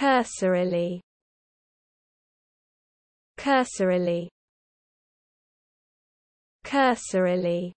cursorily cursorily cursorily